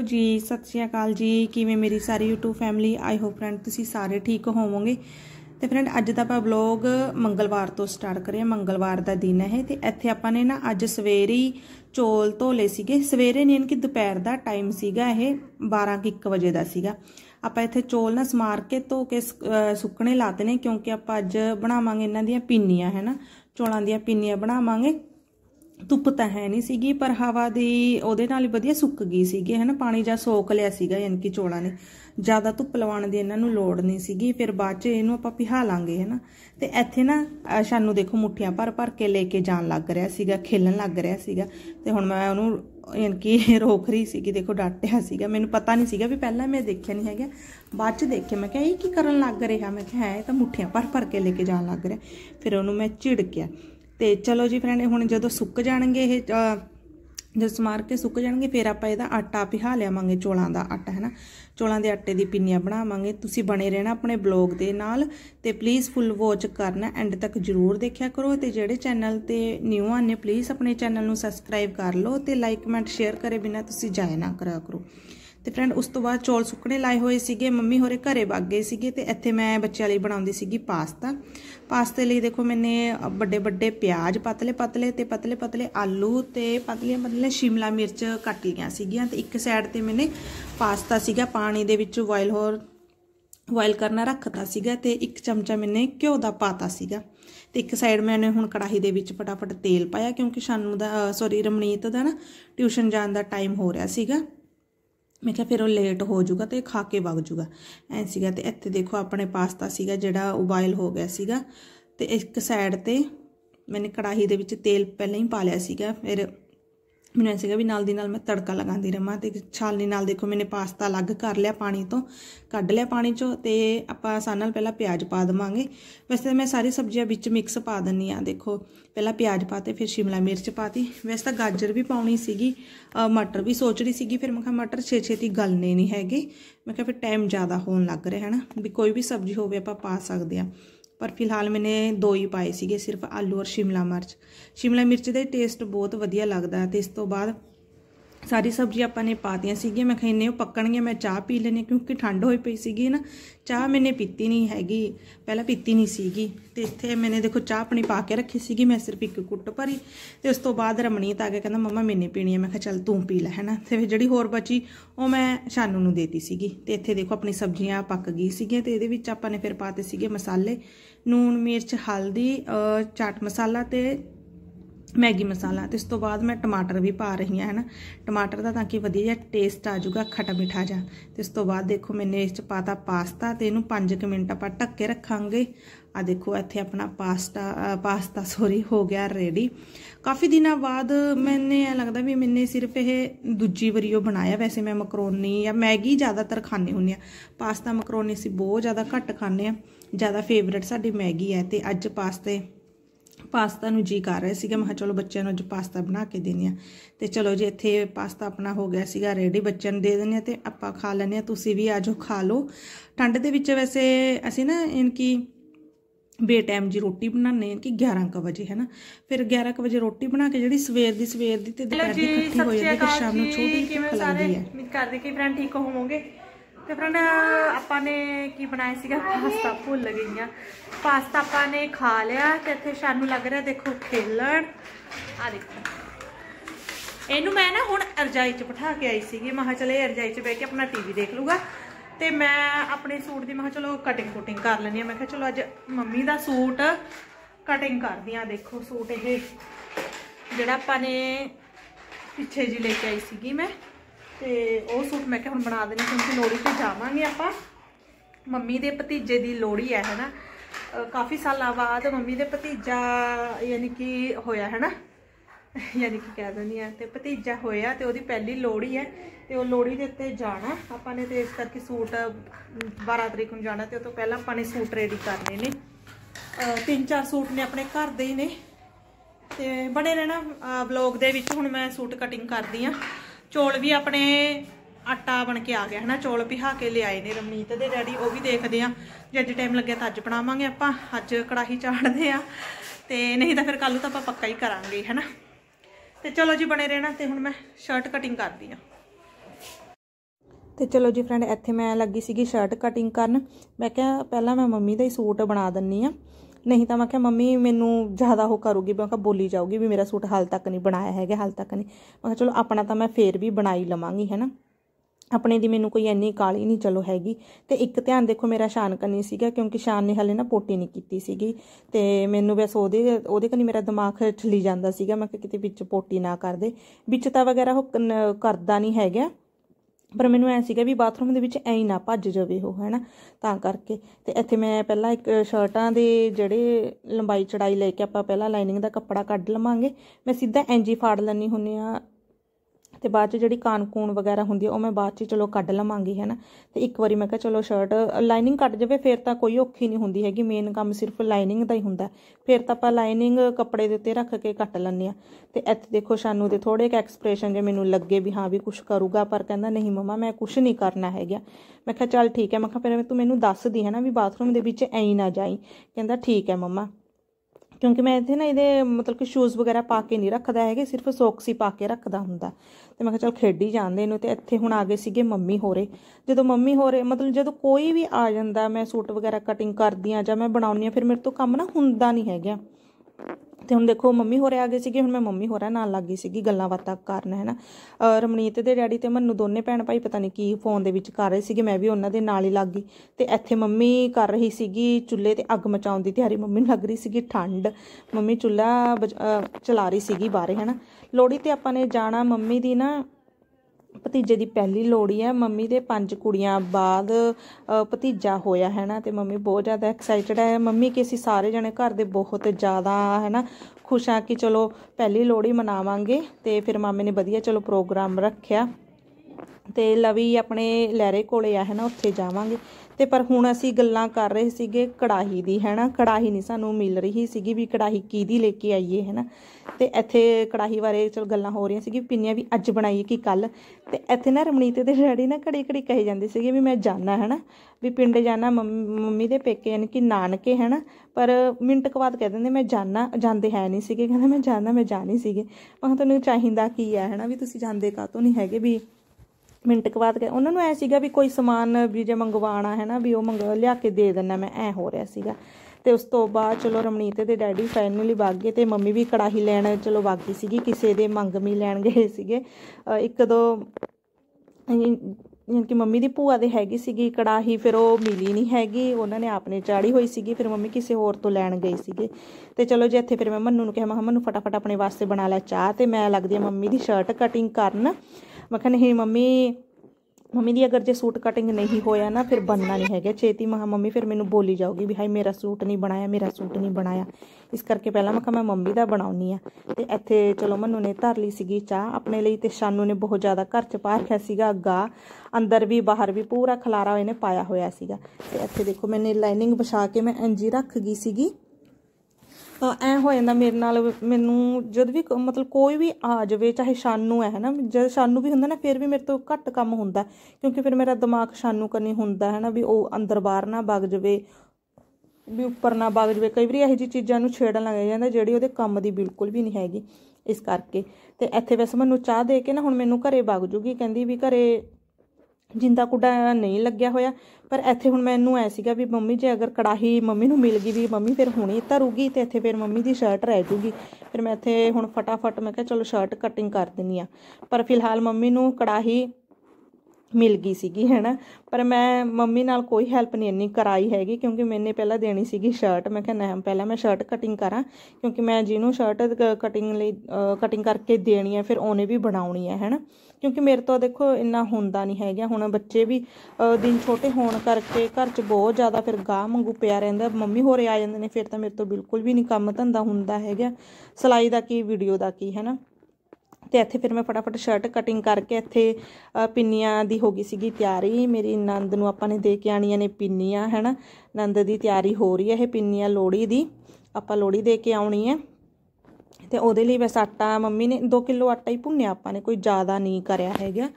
hello ਜੀ ਸਤਿ ਸ਼੍ਰੀ ਅਕਾਲ ਜੀ ਕਿਵੇਂ ਮੇਰੀ ਸਾਰੀ YouTube family I hope friend ਤੁਸੀਂ ਸਾਰੇ ਠੀਕ ਹੋਵੋਗੇ ਤੇ ਫਰੈਂਡ ਅੱਜ ਦਾ ਆਪਾਂ ਬਲੌਗ ਮੰਗਲਵਾਰ ਤੋਂ ਸਟਾਰਟ ਕਰਿਆ ਮੰਗਲਵਾਰ ਦਾ ਦਿਨ ਹੈ ਤੇ ਇੱਥੇ ਆਪਾਂ ਨੇ ਨਾ ਅੱਜ ਸਵੇਰੇ ਹੀ ਚੋਲ ਧੋਲੇ ਸੀਗੇ ਸਵੇਰੇ ਨਹੀਂ ਕਿ ਦੁਪਹਿਰ ਦਾ ਟਾਈਮ ਸੀਗਾ ਇਹ 12 ਕਿ 1 ਵਜੇ ਦਾ ਸੀਗਾ ਆਪਾਂ ਇੱਥੇ ਚੋਲ ਨਾ ਸਮਾਰ ਕੇ ਧੋ ਕੇ ਸੁੱਕਣੇ ਲਾਤੇ ਨੇ ਕਿਉਂਕਿ ਆਪਾਂ ਅੱਜ ਬਣਾਵਾਂਗੇ ਇਹਨਾਂ ਦੀਆਂ ਪਿੰਨੀਆਂ ਹੈ ਨਾ ਚੋਲਾਂ ਦੀਆਂ ਪਿੰਨੀਆਂ ਬਣਾਵਾਂਗੇ ਧੁੱਪ ਤਾਂ ਹੈ ਨਹੀਂ ਸੀਗੀ ਪਰ ਹਵਾ ਦੀ ਉਹਦੇ ਨਾਲ ਹੀ ਵਧੀਆ ਸੁੱਕ ਗਈ ਸੀਗੀ ਹੈਨਾ ਪਾਣੀ ਜਾਂ ਸੋਕ ਲਿਆ ਸੀਗਾ ਯਾਨਕਿ ਚੋਲਾ ਨੇ ਜ਼ਿਆਦਾ ਧੁੱਪ ਲਵਾਉਣ ਦੀ ਇਹਨਾਂ ਨੂੰ ਲੋੜ ਨਹੀਂ ਸੀਗੀ ਫਿਰ ਬਾਅਦ ਚ ਇਹਨੂੰ ਆਪਾਂ ਪਿਹਾ ਲਾਂਗੇ ਹੈਨਾ ਤੇ ਇੱਥੇ ਨਾ ਸਾਨੂੰ ਦੇਖੋ ਮੁੱਠੀਆਂ ਭਰ ਭਰ ਕੇ ਲੈ ਕੇ ਜਾਣ ਲੱਗ ਰਿਹਾ ਸੀਗਾ ਖੇਲਣ ਲੱਗ ਰਿਹਾ ਸੀਗਾ ਤੇ ਹੁਣ ਮੈਂ ਉਹਨੂੰ ਯਾਨਕਿ ਰੋਕ ਰਹੀ ਸੀਗੀ ਦੇਖੋ ਡਾਟਿਆ ਸੀਗਾ ਮੈਨੂੰ ਪਤਾ ਨਹੀਂ ਸੀਗਾ ਵੀ ਪਹਿਲਾਂ ਮੈਂ ਦੇਖਿਆ ਨਹੀਂ ਹੈਗਾ ਬਾਅਦ ਚ ਦੇਖਿਆ ਮੈਂ ਕਿਹਾ ਇਹ ਕੀ ਕਰਨ ਲੱਗ ਰਿਹਾ ਮੈਂ ਕਿਹਾ ਹੈ ਇਹ ਤਾਂ ਮੁੱਠੀਆਂ ਭਰ ਭਰ ਕੇ ਲੈ ਕੇ ਜਾਣ ਲੱਗ ਰਿਹਾ ਫਿਰ ਉਹਨੂੰ ਮੈਂ ਝਿੜਕਿਆ ਤੇ ਚਲੋ ਜੀ ਫਰੈਂਡ ਹੁਣ ਜਦੋਂ ਸੁੱਕ ਜਾਣਗੇ ਇਹ ਜਦ ਸਮਾਰ ਕੇ ਸੁੱਕ ਜਾਣਗੇ ਫਿਰ ਆਪਾਂ ਇਹਦਾ ਆਟਾ ਪਿਹਾ ਲਿਆਵਾਂਗੇ ਚੋਲਾਂ ਦਾ ਆਟਾ ਹੈ ਨਾ ਚੋਲਾਂ ਦੇ ਆਟੇ ਦੀ ਪਿੰਨੀਆਂ ਬਣਾਵਾਂਗੇ ਤੁਸੀਂ ਬਣੇ ਰਹਿਣਾ ਆਪਣੇ ਬਲੌਗ ਦੇ ਨਾਲ ਤੇ ਪਲੀਜ਼ ਫੁੱਲ ਵਾਚ ਕਰਨਾ ਐਂਡ ਤੱਕ ਜਰੂਰ ਦੇਖਿਆ ਕਰੋ ਤੇ ਜਿਹੜੇ ਚੈਨਲ ਤੇ ਨਿਊ ਆਨੇ ਪਲੀਜ਼ ਆਪਣੇ ਚੈਨਲ ਨੂੰ ਸਬਸਕ੍ਰਾਈਬ ਕਰ ਲਓ ਤੇ ਲਾਈਕ ਕਮੈਂਟ ਸ਼ੇਅਰ ਕਰੇ ਬਿਨਾ ਤੁਸੀਂ ਜਾਇ ਨਾ ਕਰਿਆ ਕਰੋ ਤੇ ਫਰੈਂਡ ਉਸ ਤੋਂ ਬਾਅਦ ਚੌਲ ਸੁੱਕਣੇ ਲਾਏ ਹੋਏ ਸੀਗੇ ਮੰਮੀ ਹੋਰੇ ਘਰੇ ਵਗ ਗਏ ਸੀਗੇ ਤੇ ਇੱਥੇ ਮੈਂ ਬੱਚਿਆਂ ਲਈ ਬਣਾਉਂਦੀ ਸੀਗੀ ਪਾਸਤਾ ਪਾਸਤੇ ਲਈ ਦੇਖੋ ਮੈਨੇ ਵੱਡੇ ਵੱਡੇ ਪਿਆਜ਼ ਪਤਲੇ ਪਤਲੇ ਤੇ ਪਤਲੇ ਪਤਲੇ ਆਲੂ ਤੇ ਪਤਲੀਆਂ ਪਤਲੀਆਂ ਸ਼ਿਮਲਾ ਮਿਰਚ ਕੱਟ ਲਈਆਂ ਸੀਗੀਆਂ ਤੇ ਇੱਕ ਸਾਈਡ ਤੇ ਮੈਨੇ ਪਾਸਤਾ ਸੀਗਾ ਪਾਣੀ ਦੇ ਵਿੱਚ ਬੋਇਲ ਹੋਰ ਬੋਇਲ ਕਰਨਾ ਰੱਖਤਾ ਸੀਗਾ ਤੇ ਇੱਕ ਚਮਚਾ ਮੈਨੇ ਘਿਓ ਦਾ ਪਾਤਾ ਸੀਗਾ ਤੇ ਇੱਕ ਸਾਈਡ ਮੈਨੇ ਹੁਣ ਕੜਾਹੀ ਦੇ ਵਿੱਚ ਫਟਾਫਟ ਤੇਲ ਪਾਇਆ ਕਿਉਂਕਿ ਸ਼ਾਨੂ ਦਾ ਸੌਰੀ ਰਮਨੀਤ ਦਾ ਨਾ ਟਿਊਸ਼ਨ ਜਾਣ ਦਾ ਟਾਈਮ ਹੋ ਰਿਹਾ ਸੀਗਾ ਮੈਂ ਕਿਹਾ ਫਿਰ ਉਹ ਲੇਟ ਹੋ ਜਾਊਗਾ ਤੇ ਖਾ ਕੇ ਵਗ ਜਾਊਗਾ ਐਂ ਸੀਗਾ ਤੇ ਇੱਥੇ ਦੇਖੋ ਆਪਣੇ ਪਾਸਤਾ ਸੀਗਾ ਜਿਹੜਾ ਉਬਾਇਲ ਹੋ ਗਿਆ ਸੀਗਾ ਤੇ ਇੱਕ ਸਾਈਡ ਤੇ ਮੈਨੇ ਕੜਾਹੀ ਦੇ ਵਿੱਚ ਤੇਲ ਪਹਿਲਾਂ ਹੀ ਪਾ ਲਿਆ ਸੀਗਾ ਫਿਰ ਮੈਨੂੰ ਸੀਗਾ ਵੀ ਨਾਲ ਦੀ ਨਾਲ ਮੈਂ ਤੜਕਾ ਲਗਾਉਂਦੀ ਰਹਾ ਤੇ ਛਾਲਨੀ ਨਾਲ ਦੇਖੋ ਮੈਨੇ ਪਾਸਤਾ ਅਲੱਗ ਕਰ ਲਿਆ ਪਾਣੀ ਤੋਂ ਕੱਢ ਲਿਆ ਪਾਣੀ ਚੋਂ ਤੇ ਆਪਾਂ ਸਾਨ ਨਾਲ ਪਹਿਲਾਂ ਪਿਆਜ਼ ਪਾ ਦਵਾਂਗੇ ਵੈਸੇ ਮੈਂ ਸਾਰੀ ਸਬਜ਼ੀਆਂ ਵਿੱਚ ਮਿਕਸ ਪਾ ਦਿੰਨੀ ਆ ਦੇਖੋ ਪਹਿਲਾਂ ਪਿਆਜ਼ ਪਾਤੇ ਫਿਰ ਸ਼ਿਮਲਾ ਮਿਰਚ ਪਾਤੀ ਵੈਸੇ ਤਾਂ ਗਾਜਰ ਵੀ ਪਾਉਣੀ ਸੀਗੀ ਮਟਰ ਵੀ ਸੋਚ ਰਹੀ ਸੀਗੀ ਫਿਰ ਮੈਂ ਕਿਹਾ ਮਟਰ ਛੇ ਛੇਤੀ ਗਲਨੇ ਨਹੀਂ ਹੈਗੇ ਮੈਂ ਕਿਹਾ ਫਿਰ ਟਾਈਮ ਜ਼ਿਆਦਾ ਹੋਣ ਲੱਗ ਰਿਹਾ ਹੈ ਨਾ ਵੀ ਕੋਈ ਵੀ ਸਬਜ਼ੀ ਹੋਵੇ ਆਪਾਂ ਪਾ ਸਕਦੇ ਆ ਪਰ ਫਿਲਹਾਲ ਮੈਨੇ ਦੋ ਹੀ ਪਾਏ ਸੀਗੇ ਸਿਰਫ ਆਲੂ ਔਰ ਸ਼ਿਮਲਾ ਮਿਰਚ ਸ਼ਿਮਲਾ ਮਿਰਚ ਦਾ ਟੇਸਟ ਬਹੁਤ ਵਧੀਆ ਲੱਗਦਾ ਤੇ ਇਸ ਤੋਂ ਬਾਅਦ ਸਾਰੀ ਸਬਜ਼ੀ ਆਪਾਂ ਨੇ ਪਾਤੀਆਂ ਸੀਗੀਆਂ ਮੈਂ ਕਹਿੰਨੇ ਉਹ ਪੱਕਣਗੀਆਂ ਮੈਂ ਚਾਹ ਪੀ ਲੈਣੀ ਕਿਉਂਕਿ ਠੰਡ ਹੋਈ ਪਈ ਸੀਗੀ ਨਾ ਚਾਹ ਮੈਨੇ ਪੀਤੀ ਨਹੀਂ ਹੈਗੀ ਪਹਿਲਾਂ ਪੀਤੀ ਨਹੀਂ ਸੀਗੀ ਤੇ ਇੱਥੇ ਮੈਨੇ ਦੇਖੋ ਚਾਹ ਆਪਣੀ ਪਾ ਕੇ ਰੱਖੀ ਸੀਗੀ ਮੈਂ ਸਿਰਫ ਇੱਕ ਕੁੱਟ ਭਰੀ ਤੇ ਉਸ ਤੋਂ ਬਾਅਦ ਰਮਣੀਤ ਆ ਕੇ ਕਹਿੰਦਾ ਮਮਾ ਮੈਨੇ ਪੀਣੀ ਹੈ ਮੈਂ ਕਿਹਾ ਚੱਲ ਤੂੰ ਪੀ ਲੈ ਹੈਨਾ ਤੇ ਫਿਰ ਜਿਹੜੀ ਹੋਰ ਬਚੀ ਉਹ ਮੈਂ ਸ਼ਾਨੂ ਨੂੰ ਦੇਤੀ ਸੀਗੀ ਤੇ ਇੱਥੇ ਦੇਖੋ ਆਪਣੀ ਸਬਜ਼ੀਆਂ ਪੱਕ ਗਈ ਸੀਗੀਆਂ ਤੇ ਇਹਦੇ ਵਿੱਚ ਆਪਾਂ ਨੇ ਫਿਰ ਪਾਤੇ ਸੀਗੇ ਮਸਾਲੇ ਨੂਨ ਮਿਰਚ ਹਲਦੀ ਚਾਟ ਮਸਾਲਾ ਤੇ ਮੈਗੀ ਮਸਾਲਾ ਤੇ ਇਸ ਤੋਂ ਬਾਅਦ ਮੈਂ ਟਮਾਟਰ ਵੀ ਪਾ ਰਹੀ ਹਾਂ ਹੈਨਾ ਟਮਾਟਰ ਦਾ ਤਾਂ ਕਿ ਵਧੀਆ ਜਿਹਾ ਟੇਸਟ ਆ ਜਾਊਗਾ ਖਟਾ ਮਿੱਠਾ ਜਾ ਤੇ ਇਸ ਤੋਂ ਬਾਅਦ ਦੇਖੋ ਮੈਨੇ ਇਸ ਚ ਪਾਤਾ ਪਾਸਤਾ ਤੇ ਇਹਨੂੰ 5 ਮਿੰਟ ਆਪਾਂ ਢੱਕ ਕੇ ਰੱਖਾਂਗੇ ਆ ਦੇਖੋ ਇੱਥੇ ਆਪਣਾ ਪਾਸਤਾ ਪਾਸਤਾ ਸੋਰੀ ਹੋ ਗਿਆ ਰੈਡੀ ਕਾਫੀ ਦਿਨਾਂ ਬਾਅਦ ਮੈਨੇ ਐ ਲੱਗਦਾ ਵੀ ਮੈਨੇ ਸਿਰਫ ਇਹ ਦੂਜੀ ਵਾਰੀ ਉਹ ਬਣਾਇਆ ਵੈਸੇ ਮੈਂ ਮਕਰੋਨੀ ਜਾਂ ਮੈਗੀ ਜ਼ਿਆਦਾਤਰ ਖਾਣੇ ਹੁੰਨੇ ਆ ਪਾਸਤਾ ਮਕਰੋਨੀ ਸੀ ਬਹੁਤ ਜ਼ਿਆਦਾ ਘੱਟ ਖਾਣੇ ਆ ਜ਼ਿਆਦਾ ਫੇਵਰਿਟ ਸਾਡੀ ਮੈਗੀ ਹੈ ਤੇ ਅੱਜ ਪਾਸਤੇ ਪਾਸਤਾ ਨੂੰ ਜੀ ਕਰ ਰਿਹਾ ਸੀਗਾ ਮੈਂ ਚਲੋ ਬੱਚਿਆਂ ਨੂੰ ਅੱਜ ਪਾਸਤਾ ਬਣਾ ਕੇ ਦੇਣੀ ਆ ਤੇ ਚਲੋ ਜੀ ਇੱਥੇ ਪਾਸਤਾ ਆਪਣਾ ਹੋ ਗਿਆ ਸੀਗਾ ਰੈਡੀ ਬੱਚਿਆਂ ਨੂੰ ਦੇ ਦੇਣੀ ਆ ਤੇ ਆਪਾਂ ਖਾ ਲੈਣੇ ਆ ਤੁਸੀਂ ਵੀ ਆਜੋ ਖਾ ਲਓ ਠੰਡ ਦੇ ਵਿੱਚ ਵੈਸੇ ਅਸੀਂ ਨਾ ਇਨਕੀ ਬੇ ਟਾਈਮ ਜੀ ਰੋਟੀ ਬਣਾਣੇ ਕਿ 11:00 ਵਜੇ ਹੈ ਨਾ ਫਿਰ 11:00 ਵਜੇ ਰੋਟੀ ਬਣਾ ਕੇ ਜਿਹੜੀ ਸਵੇਰ ਦੀ ਸਵੇਰ ਦੀ ਤੇ ਦੁਪਹਿਰ ਦੀ ਇਕੱਠੀ ਹੋ ਜਾਂਦੀ ਹੈ ਸ਼ਾਮ ਨੂੰ ਛੋਟੀ ਜਿਹੀ ਸਾਰੇ ਹੈ ਕਰਦੇ ਕਿ ਬ੍ਰਾਂਡ ਠੀਕ ਹੋਵੋਗੇ ਤੇ uh, ਆਪਾਂ ਨੇ ਕੀ ਬਣਾਇਆ ਸੀਗਾ ਪਾਸਤਾ ਭੁੱਲ ਗਈਆਂ ਪਾਸਤਾ ਆਪਾਂ ਨੇ ਖਾ ਲਿਆ ਤੇ ਇੱਥੇ ਸਾਨੂੰ ਲੱਗ ਰਿਹਾ ਦੇਖੋ ਖੇਲਣ ਆ ਦੇਖੋ ਇਹਨੂੰ ਮੈਂ ਨਾ ਹੁਣ ਅਰਜਾਈ 'ਚ ਬਿਠਾ ਕੇ ਆਈ ਸੀਗੀ ਮਹਾ ਚਲੇ ਅਰਜਾਈ 'ਚ ਬਹਿ ਕੇ ਆਪਣਾ ਟੀਵੀ ਦੇਖ ਲੂਗਾ ਤੇ ਮੈਂ ਆਪਣੇ ਸੂਟ ਦੀ ਮਹਾ ਚਲੋ ਕਟਿੰਗ ਕੁਟਿੰਗ ਕਰ ਲੈਣੀ ਆ ਮੈਂ ਕਿਹਾ ਚਲੋ ਅੱਜ ਮੰਮੀ ਦਾ ਸੂਟ ਕਟਿੰਗ ਕਰਦੀ ਆ ਦੇਖੋ ਸੂਟ ਇਹ ਜਿਹੜਾ ਆਪਾਂ ਨੇ ਪਿੱਛੇ ਜੀ ਲੈ ਕੇ ਆਈ ਸੀਗੀ ਮੈਂ ਤੇ ਉਹ ਸੂਟ ਮੈਂ ਕਿਹਾ ਹੁਣ ਬਣਾ ਦੇਣੀ ਕਿਉਂਕਿ ਲੋੜੀ ਤੇ ਜਾਵਾਂਗੇ ਆਪਾਂ ਮੰਮੀ ਦੇ ਭਤੀਜੇ ਦੀ ਲੋੜੀ ਹੈ ਹੈਨਾ ਕਾਫੀ ਸਾਲਾਂ ਬਾਅਦ ਮੰਮੀ ਦੇ ਭਤੀਜਾ ਯਾਨੀ ਕਿ ਹੋਇਆ ਹੈਨਾ ਯਾਨੀ ਕਿ ਕਹਿ ਦਿੰਦੀ ਆ ਤੇ ਭਤੀਜਾ ਹੋਇਆ ਤੇ ਉਹਦੀ ਪਹਿਲੀ ਲੋੜੀ ਹੈ ਤੇ ਉਹ ਲੋੜੀ ਦੇ ਉੱਤੇ ਜਾਣਾ ਆਪਾਂ ਨੇ ਤੇ ਇਸ ਕਰਕੇ ਸੂਟ 12 ਤਰੀਕ ਨੂੰ ਜਾਣਾ ਤੇ ਉਹ ਤੋਂ ਪਹਿਲਾਂ ਆਪਾਂ ਨੇ ਸੂਟ ਰੈਡੀ ਕਰਨੇ ਨੇ ਤਿੰਨ ਚਾਰ ਸੂਟ ਨੇ ਆਪਣੇ ਘਰ ਦੇ ਹੀ ਨੇ ਤੇ ਬਣੇ ਰਹਿਣਾ ਵਲੌਗ ਦੇ ਵਿੱਚ ਹੁਣ ਮੈਂ ਸੂਟ ਕਟਿੰਗ ਕਰਦੀ ਆ ਚੋਲ ਵੀ ਆਪਣੇ ਆਟਾ ਬਣ ਕੇ ਆ ਗਿਆ ਹਨਾ ਚੋਲ ਪਿਹਾ ਕੇ ਲਿਆਏ ਨੇ ਰਮਨੀਤ ਦੇ ਡੈਡੀ ਉਹ ਵੀ ਦੇਖਦੇ ਆ ਜੇ ਅੱਜ ਟਾਈਮ ਲੱਗਿਆ ਤਾਂ ਅੱਜ ਬਣਾਵਾਂਗੇ ਆਪਾਂ ਅੱਜ ਕੜਾਹੀ ਚਾੜਦੇ ਆ ਤੇ ਨਹੀਂ ਤਾਂ ਫਿਰ ਕੱਲ ਨੂੰ ਤਾਂ ਆਪਾਂ ਪੱਕਾ ਹੀ ਕਰਾਂਗੇ ਹਨਾ ਤੇ ਚਲੋ ਜੀ ਬਣੇ ਰਹਿਣਾ ਤੇ ਹੁਣ ਮੈਂ ਸ਼ਰਟ ਕਟਿੰਗ ਕਰਦੀ ਆ ਤੇ ਚਲੋ ਜੀ ਫਰੈਂਡ ਇੱਥੇ ਮੈਂ ਲੱਗੀ ਸੀਗੀ ਸ਼ਰਟ ਕਟਿੰਗ ਕਰਨ ਮੈਂ ਕਿਹਾ ਪਹਿਲਾਂ ਮੈਂ ਮੰਮੀ ਦਾ ਹੀ ਸੂਟ ਬਣਾ ਦਿੰਨੀ ਆ ਨਹੀਂ ਤਾਂ ਮੈਂ ਕਿਹਾ ਮੰਮੀ ਮੈਨੂੰ ਜ਼ਿਆਦਾ ਉਹ ਕਰੂਗੀ ਮੈਂ ਕਿਹਾ ਬੋਲੀ ਜਾਊਗੀ ਵੀ ਮੇਰਾ ਸੂਟ ਹਾਲ ਤੱਕ ਨਹੀਂ ਬਣਾਇਆ ਹੈਗਾ ਹਾਲ ਤੱਕ ਨਹੀਂ ਮੈਂ ਕਿਹਾ ਚਲੋ ਆਪਣਾ ਤਾਂ ਮੈਂ ਫੇਰ ਵੀ ਬਣਾਈ ਲਵਾਂਗੀ ਹੈਨਾ ਆਪਣੇ ਦੀ ਮੈਨੂੰ ਕੋਈ ਇੰਨੀ ਕਾਲੀ ਨਹੀਂ ਚਲੋ ਹੈਗੀ ਤੇ ਇੱਕ ਧਿਆਨ ਦੇਖੋ ਮੇਰਾ ਸ਼ਾਨ ਕੰਨੀ ਸੀਗਾ ਕਿਉਂਕਿ ਸ਼ਾਨ ਨੇ ਹਲੇ ਨਾ ਪੋਟੀ ਨਹੀਂ ਕੀਤੀ ਸੀਗੀ ਤੇ ਮੈਨੂੰ ਬਸ ਉਹਦੇ ਉਹਦੇ ਕੰਨੀ ਮੇਰਾ ਦਿਮਾਗ ਠਲੀ ਜਾਂਦਾ ਸੀਗਾ ਮੈਂ ਕਿਤੇ ਵਿੱਚ ਪੋਟੀ ਨਾ ਦੇ ਵਿੱਚ ਤਾਂ ਵਗੈਰਾ ਉਹ ਕਰਦਾ ਨਹੀਂ ਹੈਗਾ ਪਰ ਮੈਨੂੰ ਐ ਸੀਗਾ ਵੀ ਬਾਥਰੂਮ ਦੇ ਵਿੱਚ ਐ ਹੀ ਨਾ ਭੱਜ ਜਾਵੇ ਉਹ ਹੈਨਾ ਤਾਂ ਕਰਕੇ ਤੇ ਇੱਥੇ ਮੈਂ ਪਹਿਲਾਂ ਇੱਕ ਸ਼ਰਟਾਂ ਦੇ ਜਿਹੜੇ ਲੰਬਾਈ ਚੜਾਈ ਲੈ ਕੇ ਆਪਾਂ ਪਹਿਲਾਂ ਲਾਈਨਿੰਗ ਦਾ ਕੱਪੜਾ ਕੱਢ ਲਵਾਂਗੇ ਮੈਂ ਸਿੱਧਾ ਐਂਜੀ ਫਾੜ ਲੈਣੀ ਹੁੰਨੀ ਆ ਤੇ ਬਾਅਦ ਚ ਜਿਹੜੀ ਕਾਨ ਕੂਨ ਵਗੈਰਾ ਹੁੰਦੀ ਆ ਉਹ ਮੈਂ ਬਾਅਦ ਚ ਚਲੋ ਕੱਢ ਲਵਾਂਗੀ ਹੈ ਨਾ ਤੇ ਇੱਕ ਵਾਰੀ ਮੈਂ ਕਿਹਾ ਚਲੋ ਸ਼ਰਟ ਲਾਈਨਿੰਗ ਕੱਟ ਜਾਵੇ ਫਿਰ ਤਾਂ ਕੋਈ ਔਖੀ ਨਹੀਂ ਹੁੰਦੀ ਹੈਗੀ ਮੇਨ ਕੰਮ ਸਿਰਫ ਲਾਈਨਿੰਗ ਦਾ ਹੀ ਹੁੰਦਾ ਫਿਰ ਤਾਂ ਆਪਾਂ ਲਾਈਨਿੰਗ ਕੱਪੜੇ ਦੇ ਉੱਤੇ ਰੱਖ ਕੇ ਕੱਟ ਲੈਂਦੇ ਆ ਤੇ ਇੱਥੇ ਦੇਖੋ ਸ਼ਾਨੂ ਦੇ ਥੋੜੇ ਇੱਕ ਐਕਸਪ੍ਰੈਸ਼ਨ ਜੇ ਮੈਨੂੰ ਲੱਗੇ ਵੀ ਹਾਂ ਵੀ ਕੁਝ ਕਰੂਗਾ ਪਰ ਕਹਿੰਦਾ ਨਹੀਂ ਮਮਾ ਮੈਂ ਕੁਝ ਨਹੀਂ ਕਰਨਾ ਹੈਗਾ ਮੈਂ ਕਿਹਾ ਚੱਲ ਠੀਕ ਹੈ ਮੈਂ ਕਿਹਾ ਫਿਰ ਤੂੰ ਮੈਨੂੰ ਦੱਸਦੀ ਹੈ ਨਾ ਵੀ ਬਾਥਰੂਮ ਦੇ ਵਿੱਚ ਐਂ ਨਾ ਜਾਈ ਕਹਿੰਦਾ ਠੀਕ ਹੈ ਮਮਾ ਕਿਉਂਕਿ ਮੈਂ ਇੱਥੇ ਨਾ ਇਹਦੇ ਮਤਲਬ ਕਿ ਸ਼ੂਜ਼ ਵਗੈਰਾ ਪਾ ਕੇ ਨਹੀਂ ਰੱਖਦਾ ਹੈਗੇ ਸਿਰਫ ਸੌਕਸ ਹੀ ਪਾ ਕੇ ਰੱਖਦਾ ਹੁੰਦਾ ਤੇ ਮੈਂ ਕਿਹਾ ਚਲ ਹੀ ਜਾਂਦੇ ਇਹਨੂੰ ਤੇ ਇੱਥੇ ਹੁਣ ਆ ਗਏ ਸੀਗੇ ਮੰਮੀ ਹੋਰੇ ਜਦੋਂ ਮੰਮੀ ਹੋਰੇ ਮਤਲਬ ਜਦੋਂ ਕੋਈ ਵੀ ਆ ਜਾਂਦਾ ਮੈਂ ਸੂਟ ਵਗੈਰਾ ਕਟਿੰਗ ਕਰਦੀ ਆ ਜਾਂ ਮੈਂ ਬਣਾਉਣੀ ਆ ਫਿਰ ਮੇਰੇ ਤੋਂ ਕੰਮ ਨਾ ਹੁੰਦਾ ਨਹੀਂ ਹੈਗਾ ਤੇ ਹੁਣ ਦੇਖੋ ਮੰਮੀ ਹੋਰੇ ਆ ਗਏ ਸੀਗੇ ਹੁਣ ਮੈਂ ਮੰਮੀ ਹੋਰਾਂ ਨਾਲ ਲੱਗ ਗਈ ਸੀਗੀ ਗੱਲਾਂ ਬਾਤਾਂ ਕਰਨ ਹੈ ਨਾ ਰਮਨੀਤ ਦੇ ਡੈਡੀ ਤੇ ਮੈਨੂੰ ਦੋਨੇ ਭੈਣ ਭਾਈ ਪਤਾ ਨਹੀਂ ਕੀ ਫੋਨ ਦੇ ਵਿੱਚ ਕਰ ਰਹੇ ਸੀਗੇ ਮੈਂ ਵੀ ਉਹਨਾਂ ਦੇ ਨਾਲ ਹੀ ਲੱਗ ਗਈ ਤੇ ਇੱਥੇ ਮੰਮੀ ਕਰ ਰਹੀ ਸੀਗੀ ਚੁੱਲ੍ਹੇ ਤੇ ਅੱਗ ਮਚਾਉਣ ਦੀ ਤਿਆਰੀ ਮੰਮੀ ਨੂੰ ਲੱਗ ਰਹੀ ਸੀਗੀ ਠੰਡ ਮੰਮੀ ਚੁੱਲ੍ਹਾ ਚਲਾ ਰਹੀ ਸੀਗੀ ਬਾਰੇ ਨਾ ਲੋੜੀ ਤੇ ਆਪਾਂ ਨੇ ਜਾਣਾ ਮੰਮੀ ਦੀ ਨਾ ਭਤੀਜੇ ਦੀ ਪਹਿਲੀ ਲੋੜੀ ਹੈ ਮੰਮੀ ਦੇ ਪੰਜ ਕੁੜੀਆਂ ਬਾਅਦ ਭਤੀਜਾ ਹੋਇਆ ਹੈ ਨਾ ਤੇ ਮੰਮੀ ਬਹੁਤ ਜ਼ਿਆਦਾ ਐਕਸਾਈਟਡ ਹੈ ਮੰਮੀ ਕਿ ਅਸੀਂ ਸਾਰੇ ਜਣੇ ਘਰ ਦੇ ਬਹੁਤ ਜ਼ਿਆਦਾ ਹੈ ਨਾ ਖੁਸ਼ ਆ ਕਿ ਚਲੋ ਪਹਿਲੀ ਲੋੜੀ ਮਨਾਵਾਂਗੇ ਤੇ ਫਿਰ ਮਾਮੇ ਨੇ ਵਧੀਆ ਚਲੋ ਪ੍ਰੋਗਰਾਮ ਰੱਖਿਆ ਤੇ ਲਵੀ ਆਪਣੇ ਲੈਰੇ ਕੋਲੇ ਆ ਹੈ ਨਾ ਉੱਥੇ ਜਾਵਾਂਗੇ ਤੇ ਪਰ ਹੁਣ ਅਸੀਂ ਗੱਲਾਂ ਕਰ ਰਹੇ ਸੀਗੇ ਕੜਾਹੀ ਦੀ ਹੈਨਾ ਕੜਾਹੀ ਨਹੀਂ ਸਾਨੂੰ ਮਿਲ ਰਹੀ ਸੀਗੀ ਵੀ ਕੜਾਹੀ ਕਿਹਦੀ ਲੈ ਕੇ ਆਈਏ ਹੈਨਾ ਤੇ ਇੱਥੇ ਕੜਾਹੀ ਬਾਰੇ ਚਲ ਗੱਲਾਂ ਹੋ ਰਹੀਆਂ ਸੀਗੀ ਪਿੰਨੀਆਂ ਵੀ ਅੱਜ ਬਣਾਈਏ ਕਿ ਕੱਲ ਤੇ ਇੱਥੇ ਨਾ ਰਮਣੀਤ ਦੇ ਡੈਡੀ ਨਾ ਘੜੀ ਘੜੀ ਕਹੇ ਜਾਂਦੇ ਸੀਗੇ ਵੀ ਮੈਂ ਜਾਣਾ ਹੈਨਾ ਵੀ ਪਿੰਡ ਜਾਣਾ ਮੰਮੀ ਦੇ ਪੇਕੇ ਯਾਨੀ ਕਿ ਨਾਨਕੇ ਹੈਨਾ ਪਰ ਮਿੰਟ ਕੁ ਬਾਅਦ ਕਹਿ ਦਿੰਦੇ ਮੈਂ ਜਾਣਾ ਜਾਂਦੇ ਹੈ ਨਹੀਂ ਸੀਗੇ ਕਹਿੰਦਾ ਮੈਂ ਜਾਣਾ ਮੈਂ ਜਾਣੀ ਸੀਗੇ ਮੈਂ ਤੁਹਾਨੂੰ ਚਾਹੀਦਾ ਕੀ ਹੈ ਹੈਨਾ ਵੀ ਤੁਸੀਂ ਜਾਂਦੇ ਤੋਂ ਨਹੀਂ ਹੈਗੇ ਵੀ ਮਿੰਟ ਕ ਬਾਅਦ ਗਏ ਉਹਨਾਂ ਨੂੰ ਐ ਸੀਗਾ ਵੀ ਕੋਈ ਸਮਾਨ ਵੀ ਜੇ ਮੰਗਵਾਣਾ ਹੈ ਨਾ ਵੀ ਉਹ ਮੰਗ ਲਿਆ ਕੇ ਦੇ ਦਿੰਨਾ ਮੈਂ ਐ ਹੋ ਰਿਹਾ ਸੀਗਾ ਤੇ ਉਸ ਤੋਂ ਬਾਅਦ ਚਲੋ ਰਮਣੀਤ ਦੇ ਡੈਡੀ ਫਾਈਨਲੀ ਵਗ ਗਏ ਤੇ ਮੰਮੀ ਵੀ ਕੜਾਹੀ ਲੈਣ ਚਲੋ ਵਗ ਗਈ ਸੀਗੀ ਕਿਸੇ ਦੇ ਮੰਗਮੀ ਲੈਣ ਗਏ ਸੀਗੇ ਇੱਕ ਦੋ ਇਹਨਾਂ ਕਿ ਮੰਮੀ ਦੀ ਭੂਆ ਦੇ ਹੈਗੀ ਸੀਗੀ ਕੜਾਹੀ ਫਿਰ ਉਹ ਮਿਲੀ ਨਹੀਂ ਹੈਗੀ ਉਹਨਾਂ ਨੇ ਆਪਨੇ ਚਾੜੀ ਹੋਈ ਸੀਗੀ ਫਿਰ ਮੰਮੀ ਕਿਸੇ ਹੋਰ ਤੋਂ ਲੈਣ ਗਈ ਸੀਗੇ ਤੇ ਚਲੋ ਜੇ ਇੱਥੇ ਫਿਰ ਮੈਂ ਮੰਨੂ ਨੂੰ ਕਿਹਾ ਮੈਂ ਮੰਨੂ ਫਟਾਫਟ ਆਪਣੇ ਵਾਸਤੇ ਬਣਾ ਲੈ ਚਾਹ ਤੇ ਮੈਂ ਲੱਗਦੀ ਆ ਮੰਮੀ ਦੀ ਸ਼ਰਟ ਕਟਿੰਗ ਕਰਨ ਮੈਂ ਕਹਿੰਦੀ ਹੀ ਮੰਮੀ ਮੰਮੀ ਦੀ ਅਗਰ ਜੇ ਸੂਟ ਕਟਿੰਗ ਨਹੀਂ ਹੋਇਆ ਨਾ ਫਿਰ ਬੰਨਣਾ ਨਹੀਂ ਹੈਗਾ ਛੇਤੀ ਮਹਾ ਮੰਮੀ ਫਿਰ ਮੈਨੂੰ ਬੋਲੀ ਜਾਊਗੀ ਵੀ ਹਾਈ ਮੇਰਾ ਸੂਟ ਨਹੀਂ ਬਣਾਇਆ ਮੇਰਾ ਸੂਟ ਨਹੀਂ ਬਣਾਇਆ ਇਸ ਕਰਕੇ ਪਹਿਲਾਂ ਮੈਂ ਕਹਾਂ ਮੈਂ ਮੰਮੀ ਦਾ ਬਣਾਉਣੀ ਆ ਤੇ ਇੱਥੇ ਚਲੋ ਮਨੂ ਨੇ ਧਰ ਲਈ ਸੀਗੀ ਚਾਹ ਆਪਣੇ ਲਈ ਤੇ ਸ਼ਾਨੂ ਨੇ ਬਹੁਤ ਜ਼ਿਆਦਾ ਘਰ ਚ ਪਾ ਰੱਖਿਆ ਸੀਗਾ ਗਾ ਅੰਦਰ ਵੀ ਬਾਹਰ ਵੀ ਪੂਰਾ ਖਲਾਰਾ ਇਹਨੇ ਪਾਇਆ ਹੋਇਆ ਸੀਗਾ ਤੇ ਇੱਥੇ ਦੇਖੋ ਮੈਨੇ ਲਾਈਨਿੰਗ ਵਿਛਾ ਕੇ ਮੈਂ ਇੰਜੀ ਰੱਖ ਗਈ ਸੀਗੀ ਐ ਹੋ ਜਾਂਦਾ ਮੇਰੇ ਨਾਲ ਮੈਨੂੰ ਜਦ ਵੀ ਮਤਲਬ ਕੋਈ ਵੀ ਆ ਜਾਵੇ ਚਾਹੇ ਸ਼ਾਨੂ ਹੈ ਹਨਾ ਜਦ ਸ਼ਾਨੂ ਵੀ ਹੁੰਦਾ ਨਾ ਫਿਰ ਵੀ ਮੇਰੇ ਤੋਂ ਘੱਟ ਕੰਮ ਹੁੰਦਾ ਕਿਉਂਕਿ ਫਿਰ ਮੇਰਾ ਦਿਮਾਗ ਸ਼ਾਨੂ ਕਰਨੀ ਹੁੰਦਾ ਹੈ ਨਾ ਵੀ ਉਹ ਅੰਦਰ ਬਾਹਰ ਨਾ ਵਗ ਜਾਵੇ ਵੀ ਉੱਪਰ ਨਾ ਵਗ ਜਾਵੇ ਕਈ ਵਾਰੀ ਇਹੋ ਜਿਹੀ ਚੀਜ਼ਾਂ ਨੂੰ ਛੇੜਨ ਲੱਗ ਜਾਂਦਾ ਜਿਹੜੀ ਉਹਦੇ ਕੰਮ ਦੀ ਬਿਲਕੁਲ ਵੀ ਨਹੀਂ ਹੈਗੀ ਇਸ ਕਰਕੇ ਤੇ ਇੱਥੇ ਵੈਸੇ ਮੈਨੂੰ ਚਾਹ ਦੇ ਕੇ ਨਾ ਹੁਣ ਮੈਨੂੰ ਘਰੇ ਵਗ ਜੂਗੀ ਕਹਿੰਦੀ ਵੀ ਘਰੇ ਜਿੰਦਾ ਕੁੱਡਾ ਨਹੀਂ ਲੱਗਿਆ ਹੋਇਆ ਪਰ ਇੱਥੇ ਹੁਣ ਮੈਨੂੰ ਐ ਸੀਗਾ ਵੀ ਮੰਮੀ ਜੇ ਅਗਰ ਕੜਾਹੀ ਮੰਮੀ ਨੂੰ ਮਿਲ ਗਈ ਵੀ ਮੰਮੀ ਫਿਰ ਹੁਣੀ ਧਰੂਗੀ ਤੇ ਇੱਥੇ ਫਿਰ ਮੰਮੀ ਦੀ ਸ਼ਰਟ ਰਹਿ ਜੂਗੀ ਫਿਰ ਮੈਂ ਇੱਥੇ ਹੁਣ ਫਟਾਫਟ ਮੈਂ ਕਿਹਾ ਚਲੋ ਸ਼ਰਟ ਕਟਿੰਗ ਕਰ ਦਿੰਨੀ ਆ ਪਰ ਫਿਲਹਾਲ ਮੰਮੀ ਨੂੰ ਕੜਾਹੀ ਮਿਲ ਗਈ ਸੀਗੀ ਹੈਨਾ ਪਰ ਮੈਂ ਮੰਮੀ ਨਾਲ ਕੋਈ ਹੈਲਪ ਨਹੀਂ ਇੰਨੀ ਕਰਾਈ ਹੈਗੀ ਕਿਉਂਕਿ ਮੈਨੇ ਪਹਿਲਾਂ ਦੇਣੀ ਸੀਗੀ ਸ਼ਰਟ ਮੈਂ ਕਿਹਾ ਨਾ ਪਹਿਲਾਂ ਮੈਂ ਸ਼ਰਟ ਕਟਿੰਗ ਕਰਾਂ ਕਿਉਂਕਿ ਮੈਂ ਜਿਹਨੂੰ ਸ਼ਰਟ ਕਟਿੰਗ ਲਈ ਕਟਿੰਗ ਕਰਕੇ ਦੇਣੀ ਹੈ ਫਿਰ ਉਹਨੇ ਵੀ ਬਣਾਉਣੀ ਹੈ ਹੈਨਾ ਕਿਉਂਕਿ ਮੇਰੇ ਤੋਂ ਦੇਖੋ ਇੰਨਾ ਹੁੰਦਾ ਨਹੀਂ ਹੈਗਾ ਹੁਣ ਬੱਚੇ ਵੀ ਦਿਨ ਛੋਟੇ ਹੋਣ ਕਰਕੇ ਘਰ 'ਚ ਬਹੁਤ ਜ਼ਿਆਦਾ ਫਿਰ ਗਾਹ ਮੰਗੂ ਪਿਆ ਰਹਿੰਦਾ ਮੰਮੀ ਹੋਰੇ ਆ ਜਾਂਦੇ ਨੇ ਫਿਰ ਤਾਂ ਮੇਰੇ ਤੋਂ ਬਿਲਕੁਲ ਵੀ ਨਹੀਂ ਕੰਮ ਧੰਦਾ ਹੁੰਦਾ ਹੈਗਾ ਸਲਾਈ ਦਾ ਕੀ ਵੀਡੀਓ ਦਾ ਕੀ ਹੈਨਾ ਤੇ ਇੱਥੇ ਫਿਰ ਮੈਂ ਫਟਾਫਟ ਸ਼ਰਟ ਕਟਿੰਗ ਕਰਕੇ ਇੱਥੇ ਪਿੰਨੀਆਂ ਦੀ ਹੋ ਗਈ ਸੀਗੀ ਤਿਆਰੀ ਮੇਰੀ ਨੰਦ ਨੂੰ ਆਪਾਂ ਨੇ ਦੇ ਕੇ ਆਣੀਆਂ ਨੇ ਪਿੰਨੀਆਂ ਹੈਨਾ ਨੰਦ ਦੀ ਤਿਆਰੀ ਹੋ ਰਹੀ ਹੈ ਇਹ ਪਿੰਨੀਆਂ ਲੋੜੀ ਦੀ ਆਪਾਂ ਲੋੜੀ ਦੇ ਕੇ ਆਉਣੀ ਹੈ ਤੇ ਉਹਦੇ ਲਈ ਮੈਂ ਆਟਾ ਮੰਮੀ ਨੇ 2 ਕਿਲੋ ਆਟਾ ਹੀ ਭੁੰਨਿਆ ਆਪਾਂ ਨੇ ਕੋਈ ਜ਼ਿਆਦਾ ਨਹੀਂ ਕਰਿਆ ਹੈਗਾ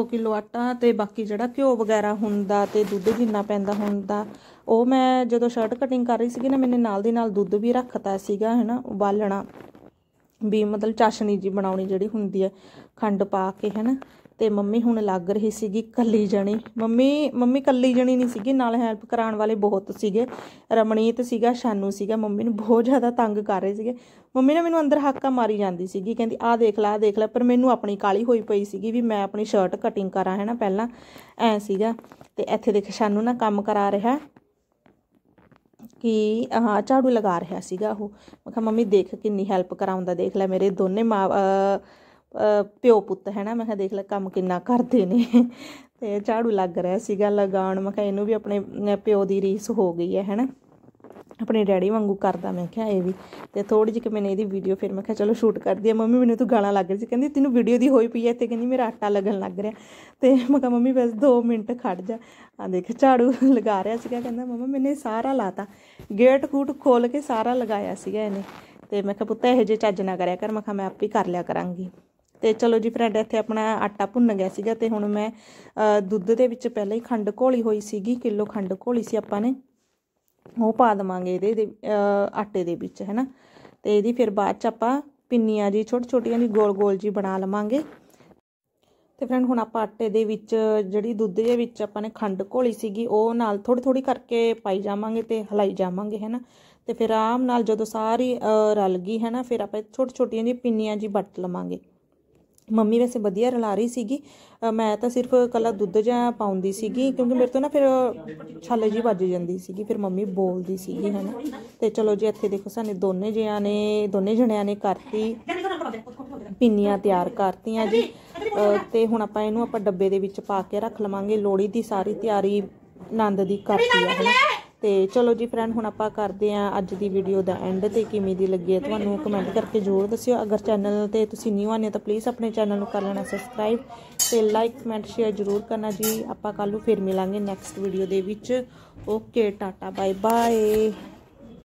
2 ਕਿਲੋ ਆਟਾ ਤੇ ਬਾਕੀ ਜਿਹੜਾ ਘਿਓ ਵਗੈਰਾ ਹੁੰਦਾ ਤੇ ਦੁੱਧ ਜਿੰਨਾ ਪੈਂਦਾ ਹੁੰਦਾ ਉਹ ਮੈਂ ਜਦੋਂ ਸ਼ਰਟ ਕਟਿੰਗ ਕਰ ਰਹੀ ਸੀਗੀ ਨਾ ਮੈਨੇ ਨਾਲ ਦੀ ਨਾਲ ਦੁੱਧ ਵੀ ਰੱਖਤਾ ਸੀਗਾ ਹੈਨਾ ਉਬਾਲਣਾ ਵੀ ਮਤਲਬ ਚਾਸ਼ਨੀ ਜੀ ਬਣਾਉਣੀ ਜਿਹੜੀ ਹੁੰਦੀ ਹੈ ਖੰਡ ਪਾ ਕੇ ਹਨ ਤੇ ਮੰਮੀ ਹੁਣ ਲੱਗ ਰਹੀ ਸੀਗੀ ਕੱਲੀ ਜਣੀ ਮੰਮੀ ਮੰਮੀ ਕੱਲੀ ਜਣੀ ਨਹੀਂ ਸੀਗੀ ਨਾਲ ਹੈਲਪ ਕਰਾਉਣ ਵਾਲੇ ਬਹੁਤ ਸੀਗੇ ਰਮਣੀਤ ਸੀਗਾ ਸ਼ਾਨੂ ਸੀਗਾ ਮੰਮੀ ਨੂੰ ਬਹੁਤ ਜ਼ਿਆਦਾ ਤੰਗ ਕਰ ਰਹੇ ਸੀਗੇ ਮੰਮੀ ਨੇ ਮੈਨੂੰ ਅੰਦਰ ਹੱਕਾ ਮਾਰੀ ਜਾਂਦੀ ਸੀਗੀ ਕਹਿੰਦੀ ਆਹ ਦੇਖ ਲੈ ਆਹ ਦੇਖ ਲੈ ਪਰ ਮੈਨੂੰ ਆਪਣੀ ਕਾਲੀ ਹੋਈ ਪਈ ਸੀਗੀ ਵੀ ਮੈਂ ਆਪਣੀ ਸ਼ਰਟ ਕਟਿੰਗ ਕਰਾਂ ਹੈ ਨਾ ਪਹਿਲਾਂ ਐ ਸੀਗਾ ਤੇ ਇੱਥੇ ਦੇਖ ਸ਼ਾਨੂ ਨਾ ਕੰਮ ਕਰਾ ਰਿਹਾ ਕਿ ਹਾਂ ਝਾੜੂ ਲਗਾ ਰਿਹਾ ਸੀਗਾ ਉਹ ਮੈਂ ਕਿਹਾ ਮੰਮੀ ਦੇਖ ਕਿੰਨੀ ਹੈਲਪ ਕਰਾਉਂਦਾ ਦੇਖ ਲੈ ਮੇਰੇ ਦੋਨੇ ਮਾਂ ਪਿਓ ਪੁੱਤ ਹੈ ਨਾ ਮੈਂ ਕਿਹਾ ਦੇਖ ਲੈ ਕੰਮ ਕਿੰਨਾ ਕਰਦੇ ਨੇ ਤੇ ਝਾੜੂ ਲੱਗ ਰਿਹਾ ਸੀਗਾ ਲਗਾਉਣ ਮੈਂ ਕਿਹਾ ਇਹਨੂੰ ਵੀ ਆਪਣੇ ਪਿਓ ਦੀ ਰੀਸ ਹੋ ਗਈ ਹੈ ਹੈਨਾ ਆਪਣੇ ਡੈਡੀ ਵਾਂਗੂ ਕਰਦਾ ਮੈਂ ਕਿਹਾ ਇਹ ਵੀ ਤੇ ਥੋੜੀ ਜਿਹੀ ਕਿ ਮੈਨੇ ਇਹਦੀ ਵੀਡੀਓ ਫਿਰ ਮੈਂ ਕਿਹਾ ਚਲੋ ਸ਼ੂਟ ਕਰਦੀ ਆ ਮੰਮੀ ਮੈਨੂੰ ਤੂੰ ਗਾਣਾ ਲੱਗ ਰਿਹਾ ਸੀ ਕਹਿੰਦੀ ਤੈਨੂੰ ਵੀਡੀਓ ਦੀ ਹੋਈ ਪਈ ਐ ਤੇ ਕਹਿੰਦੀ ਮੇਰਾ ਆਟਾ ਲੱਗਣ ਲੱਗ ਰਿਹਾ ਤੇ ਮੈਂ ਕਿਹਾ ਮੰਮੀ ਬਸ 2 ਮਿੰਟ ਖੜ ਜਾ ਆ ਦੇਖ ਝਾੜੂ ਲਗਾ ਰਿਹਾ ਸੀਗਾ ਕਹਿੰਦਾ ਮੰਮਾ ਮੈਨੇ ਸਾਰਾ ਲਾਤਾ ਗੇਟ ਕੂਟ ਖੋਲ ਕੇ ਸਾਰਾ ਲਗਾਇਆ ਸੀਗਾ ਇਹਨੇ ਤੇ ਮੈਂ ਕਿਹਾ ਪੁੱਤ ਇਹ ਜੇ ਚੱਜ ਨਾ ਕਰਿਆ ਕਰ ਮੈਂ ਕਿਹਾ ਮੈਂ ਆਪ ਹੀ ਕਰ ਲਿਆ ਕਰਾਂਗੀ ਤੇ ਚਲੋ ਜੀ ਫਰੈਂਡ ਇੱਥੇ ਆਪਣਾ ਆਟਾ ਭੁੰਨ ਗਿਆ ਸੀਗਾ ਤੇ ਹੁਣ ਮੈਂ ਦੁੱਧ ਦੇ ਵਿੱਚ ਪਹਿਲਾਂ ਹੀ ਖੰਡ ਘੋਲੀ ਹੋਈ ਸੀਗੀ ਕਿਲੋ ਖੰਡ ਘੋਲੀ ਸੀ ਆਪਾਂ ਨੇ ਉਹ ਪਾ ਦਵਾਂਗੇ ਇਹਦੇ ਆਟੇ ਦੇ ਵਿੱਚ ਹੈਨਾ ਤੇ ਇਹਦੀ ਫਿਰ ਬਾਅਦ ਚ ਆਪਾਂ ਪਿੰਨੀਆਂ ਜੀ ਛੋਟੀ ਛੋਟੀਆਂ ਜੀ ਗੋਲ ਗੋਲ ਜੀ ਬਣਾ ਲਵਾਂਗੇ ਤੇ ਫਰੈਂਡ ਹੁਣ ਆਪਾਂ ਆਟੇ ਦੇ ਵਿੱਚ ਜਿਹੜੀ ਦੁੱਧ ਦੇ ਵਿੱਚ ਆਪਾਂ ਨੇ ਖੰਡ ਘੋਲੀ ਸੀਗੀ ਉਹ ਨਾਲ ਥੋੜੀ ਥੋੜੀ ਕਰਕੇ ਪਾਈ ਜਾਵਾਂਗੇ ਤੇ ਹਲਾਈ ਜਾਵਾਂਗੇ ਹੈਨਾ ਤੇ ਫਿਰ ਆਰਾਮ ਨਾਲ ਜਦੋਂ ਸਾਰੀ ਰਲ ਗਈ ਹੈਨਾ ਫਿਰ ਆਪਾਂ ਛੋਟੀ ਛੋਟੀਆਂ ਜੀ ਪਿੰਨੀਆਂ ਜੀ ਵੱਟ ਲਵਾਂਗੇ ਮੰਮੀ ਵੈਸੇ ਵਧੀਆ ਰਲਾ ਰਹੀ ਸੀਗੀ ਮੈਂ ਤਾਂ ਸਿਰਫ ਕੱਲਾ ਦੁੱਧ ਜਾਂ ਪਾਉਂਦੀ ਸੀਗੀ ਕਿਉਂਕਿ ਮੇਰੇ ਤੋਂ ਨਾ ਫਿਰ ਛਾਲੇ ਜੀ ਵੱਜ ਜਾਂਦੀ ਸੀਗੀ ਫਿਰ ਮੰਮੀ ਬੋਲਦੀ ਸੀਗੀ ਹਨਾ ਤੇ ਚਲੋ ਜੀ ਇੱਥੇ ਦੇਖੋ ਸਾਨੇ ਦੋਨੇ ਜਿਆਂ ਨੇ ਦੋਨੇ ਜਣਿਆਂ ਨੇ ਕਰਤੀ ਪਿੰਨੀਆਂ ਤਿਆਰ ਕਰਤੀਆਂ ਜੀ ਤੇ ਹੁਣ ਆਪਾਂ ਇਹਨੂੰ ਆਪਾਂ ਡੱਬੇ ਦੇ ਵਿੱਚ ਪਾ ਕੇ ਰੱਖ ਲਵਾਂਗੇ ਲੋੜੀ ਦੀ ਸਾਰੀ ਤਿਆਰੀ ਆਨੰਦ ਦੀ ਕਰਤੀ ਹੈ ਹਨਾ ਤੇ ਚਲੋ ਜੀ ਫਰੈਂਡ ਹੁਣ ਆਪਾਂ ਕਰਦੇ ਆਂ ਅੱਜ ਦੀ ਵੀਡੀਓ ਦਾ ਐਂਡ ਤੇ ਕਿਵੇਂ ਦੀ ਲੱਗੀ ਹੈ ਤੁਹਾਨੂੰ ਕਮੈਂਟ ਕਰਕੇ ਜ਼ਰੂਰ ਦੱਸਿਓ ਅਗਰ ਚੈਨਲ ਤੇ ਤੁਸੀਂ ਨਿਊ ਆਨੇ ਤਾਂ ਪਲੀਜ਼ ਆਪਣੇ ਚੈਨਲ ਨੂੰ ਕਰ ਲੈਣਾ ਸਬਸਕ੍ਰਾਈਬ ਤੇ ਲਾਈਕ ਕਮੈਂਟ ਸ਼ੇਅਰ ਜ਼ਰੂਰ ਕਰਨਾ ਜੀ ਆਪਾਂ ਕੱਲ ਨੂੰ ਫੇਰ ਮਿਲਾਂਗੇ ਨੈਕਸਟ ਵੀਡੀਓ ਦੇ ਵਿੱਚ ਓਕੇ ਟਾਟਾ ਬਾਏ ਬਾਏ